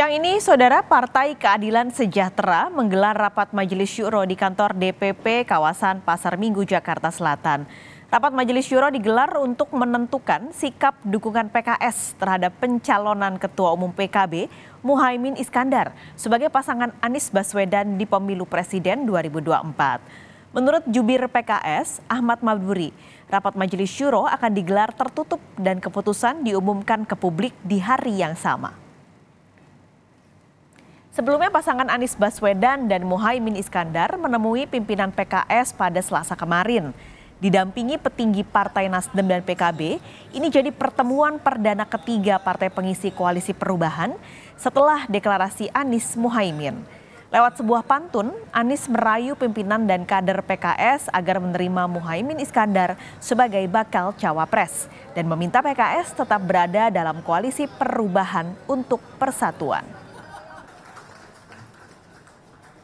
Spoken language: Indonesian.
Siang ini, Saudara Partai Keadilan Sejahtera menggelar rapat Majelis Syuro di kantor DPP kawasan Pasar Minggu, Jakarta Selatan. Rapat Majelis Syuro digelar untuk menentukan sikap dukungan PKS terhadap pencalonan Ketua Umum PKB Muhaimin Iskandar sebagai pasangan Anies Baswedan di pemilu Presiden 2024. Menurut jubir PKS Ahmad Maburi, rapat Majelis Syuro akan digelar tertutup dan keputusan diumumkan ke publik di hari yang sama. Sebelumnya pasangan Anies Baswedan dan Muhaimin Iskandar menemui pimpinan PKS pada Selasa kemarin. Didampingi petinggi Partai Nasdem dan PKB, ini jadi pertemuan perdana ketiga partai pengisi koalisi perubahan setelah deklarasi Anies Muhaimin. Lewat sebuah pantun, Anies merayu pimpinan dan kader PKS agar menerima Muhaimin Iskandar sebagai bakal cawapres dan meminta PKS tetap berada dalam koalisi perubahan untuk persatuan.